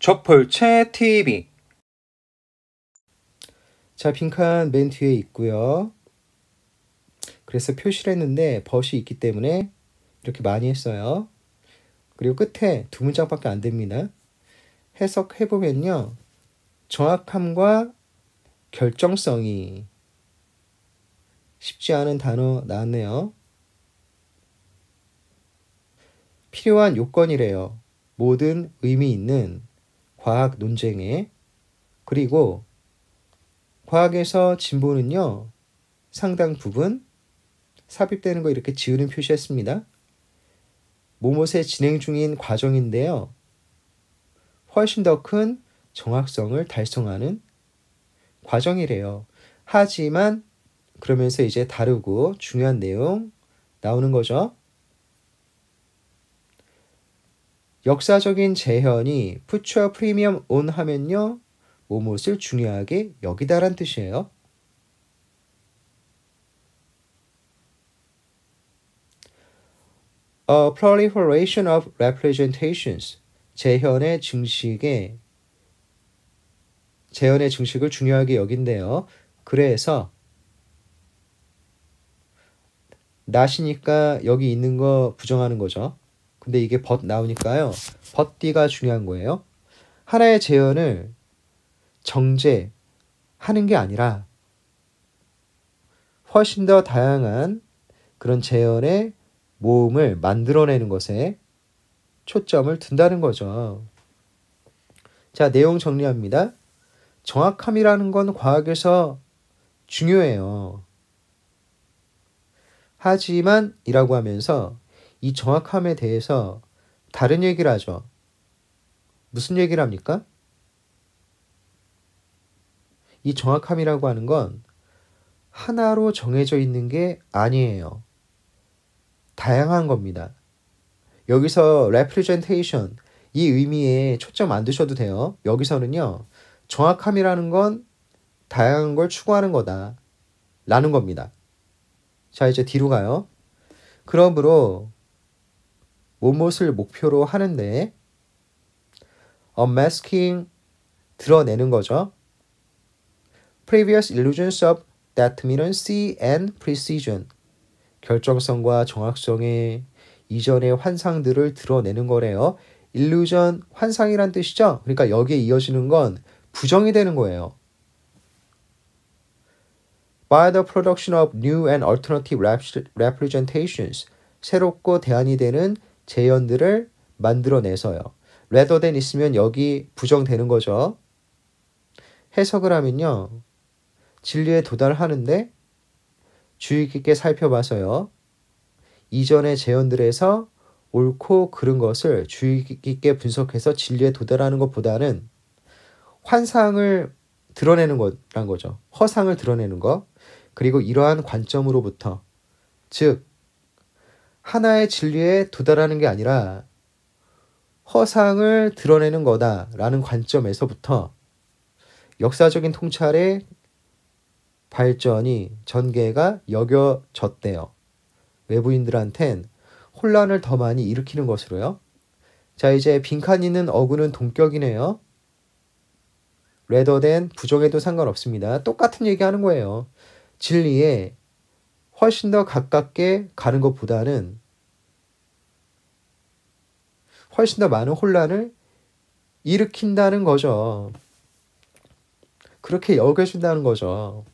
저폴체 TV 자 빈칸 맨 뒤에 있고요 그래서 표시를 했는데 벗이 있기 때문에 이렇게 많이 했어요 그리고 끝에 두 문장밖에 안 됩니다 해석해 보면요 정확함과 결정성이 쉽지 않은 단어 나왔네요 필요한 요건이래요 모든 의미 있는 과학 논쟁에 그리고 과학에서 진보는요 상당 부분 삽입되는 거 이렇게 지우는 표시했습니다. 모못의 진행 중인 과정인데요. 훨씬 더 큰 정확성을 달성하는 과정이래요. 하지만 그러면서 이제 다루고 중요한 내용 나오는 거죠. 역사적인 재현이 푸처 프리미엄 온 하면요. 무엇을 중요하게 여기다란 뜻이에요. A proliferation of representations. 재현의 증식에 재현의 증식을 중요하게 여긴대요. 그래서 나시니까 여기 있는 거 부정하는 거죠. 근데 이게 벗 나오니까요. 벗띠가 중요한 거예요. 하나의 재현을 정제하는 게 아니라 훨씬 더 다양한 그런 재현의 모음을 만들어내는 것에 초점을 둔다는 거죠. 자, 내용 정리합니다. 정확함이라는 건 과학에서 중요해요. 하지만 이라고 하면서 이 정확함에 대해서 다른 얘기를 하죠. 무슨 얘기를 합니까? 이 정확함이라고 하는 건 하나로 정해져 있는 게 아니에요. 다양한 겁니다. 여기서 representation 이 의미에 초점 안 두셔도 돼요. 여기서는요. 정확함이라는 건 다양한 걸 추구하는 거다. 라는 겁니다. 자, 이제 뒤로 가요. 그러므로 무엇을 목표로 하는데 unmasking 드러내는 거죠. previous illusions of determinacy and precision 결정성과 정확성의 이전의 환상들을 드러내는 거래요. illusion 환상이란 뜻이죠. 그러니까 여기에 이어지는 건 부정이 되는 거예요. by the production of new and alternative representations 새롭고 대안이 되는 재현들을 만들어내서요. 레더 t 있으면 여기 부정되는 거죠. 해석을 하면요. 진리에 도달하는데 주의 깊게 살펴봐서요. 이전의 재현들에서 옳고 그른 것을 주의 깊게 분석해서 진리에 도달하는 것보다는 환상을 드러내는 거란 거죠. 허상을 드러내는 것. 그리고 이러한 관점으로부터 즉 하나의 진리에 도달하는 게 아니라 허상을 드러내는 거다라는 관점에서부터 역사적인 통찰의 발전이 전개가 여겨졌대요. 외부인들한텐 혼란을 더 많이 일으키는 것으로요. 자, 이제 빈칸이는 어구는 동격이네요. 레더된 부족에도 상관없습니다. 똑같은 얘기 하는 거예요. 진리에 훨씬 더 가깝게 가는 것보다는 훨씬 더 많은 혼란을 일으킨다는 거죠. 그렇게 여겨진다는 거죠.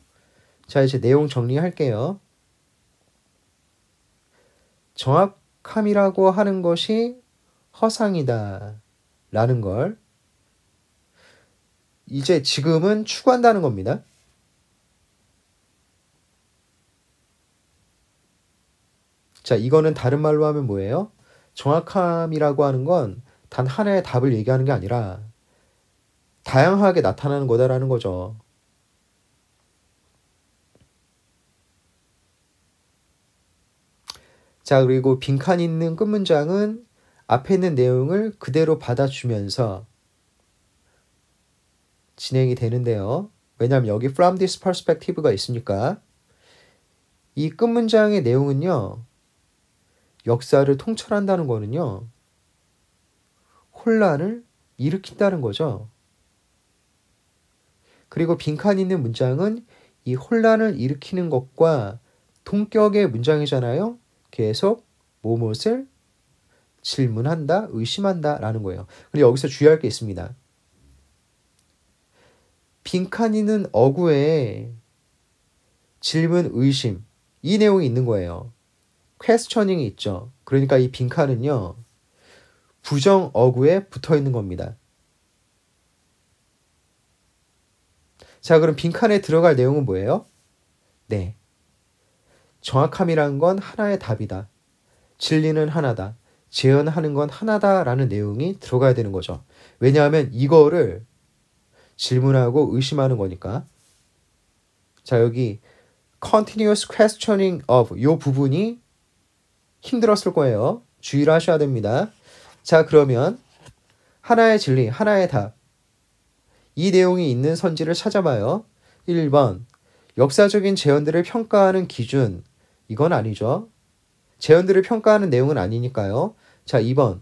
자, 이제 내용 정리할게요. 정확함이라고 하는 것이 허상이다. 라는 걸 이제 지금은 추구한다는 겁니다. 자, 이거는 다른 말로 하면 뭐예요? 정확함이라고 하는 건 단 하나의 답을 얘기하는 게 아니라 다양하게 나타나는 거다라는 거죠. 자, 그리고 빈칸 있는 끝 문장은 앞에 있는 내용을 그대로 받아주면서 진행이 되는데요. 왜냐하면 여기 from this perspective가 있으니까 이끝 문장의 내용은요. 역사를 통철한다는 거는요. 혼란을 일으킨다는 거죠. 그리고 빈칸 있는 문장은 이 혼란을 일으키는 것과 동격의 문장이잖아요. 계속 무엇을 질문한다, 의심한다 라는 거예요. 그리고 여기서 주의할 게 있습니다. 빈칸이는 어구에 질문, 의심 이 내용이 있는 거예요. 퀘스처닝이 있죠. 그러니까 이 빈칸은요. 부정 어구에 붙어 있는 겁니다. 자, 그럼 빈칸에 들어갈 내용은 뭐예요? 네. 정확함이란 건 하나의 답이다. 진리는 하나다. 재현하는 건 하나다라는 내용이 들어가야 되는 거죠. 왜냐하면 이거를 질문하고 의심하는 거니까. 자, 여기 continuous questioning of 요 부분이 힘들었을 거예요. 주의를 하셔야 됩니다. 자, 그러면 하나의 진리, 하나의 답. 이 내용이 있는 선지를 찾아봐요. 1번. 역사적인 재현들을 평가하는 기준. 이건 아니죠. 재현들을 평가하는 내용은 아니니까요. 자, 2번.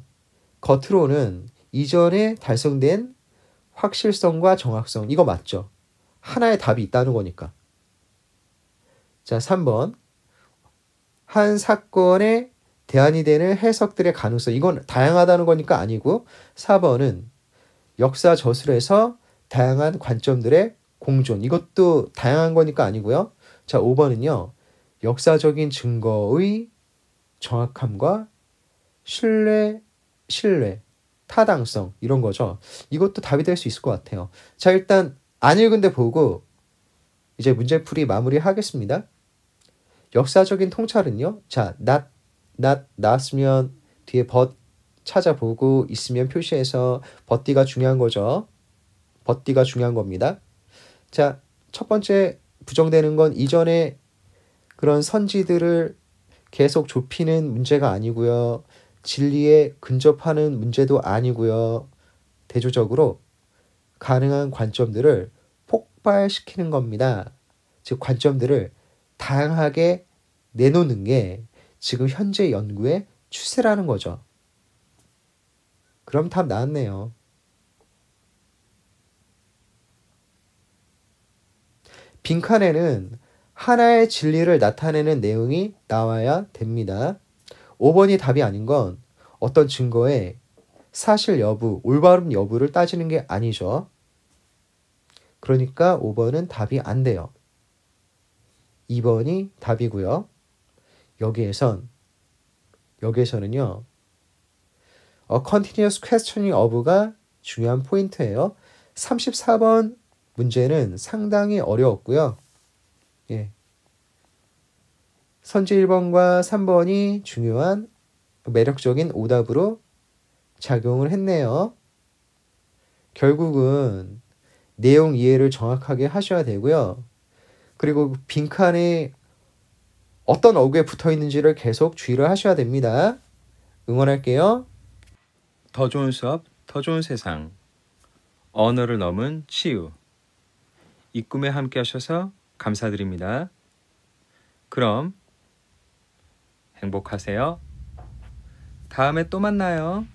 겉으로는 이전에 달성된 확실성과 정확성. 이거 맞죠? 하나의 답이 있다는 거니까. 자, 3번. 한 사건의 대안이 되는 해석들의 가능성 이건 다양하다는 거니까 아니고 4번은 역사 저술에서 다양한 관점들의 공존 이것도 다양한 거니까 아니고요. 자, 5번은요. 역사적인 증거의 정확함과 신뢰 신뢰 타당성 이런 거죠. 이것도 답이 될 수 있을 것 같아요. 자, 일단 안 읽은 데 보고 이제 문제풀이 마무리하겠습니다. 역사적인 통찰은요. 자, not, not 나왔으면 뒤에 but 찾아보고 있으면 표시해서 버띠가 중요한 거죠. 버띠가 중요한 겁니다. 자, 첫 번째 부정되는 건 이전에 그런 선지들을 계속 좁히는 문제가 아니고요. 진리에 근접하는 문제도 아니고요. 대조적으로 가능한 관점들을 폭발시키는 겁니다. 즉 관점들을 다양하게 내놓는 게 지금 현재 연구의 추세라는 거죠. 그럼 답 나왔네요. 빈칸에는 하나의 진리를 나타내는 내용이 나와야 됩니다. 5번이 답이 아닌 건 어떤 증거의 사실 여부, 올바름 여부를 따지는 게 아니죠. 그러니까 5번은 답이 안 돼요. 2번이 답이고요. 여기에선 여기에서는요. A continuous questioning of가 중요한 포인트예요. 34번 문제는 상당히 어려웠고요. 예. 선지 1번과 3번이 중요한 매력적인 오답으로 작용을 했네요. 결국은 내용 이해를 정확하게 하셔야 되고요. 그리고 빈칸에 어떤 어구에 붙어 있는지를 계속 주의를 하셔야 됩니다. 응원할게요. 더 좋은 수업, 더 좋은 세상. 언어를 넘은 치유. 이 꿈에 함께 하셔서 감사드립니다. 그럼 행복하세요. 다음에 또 만나요.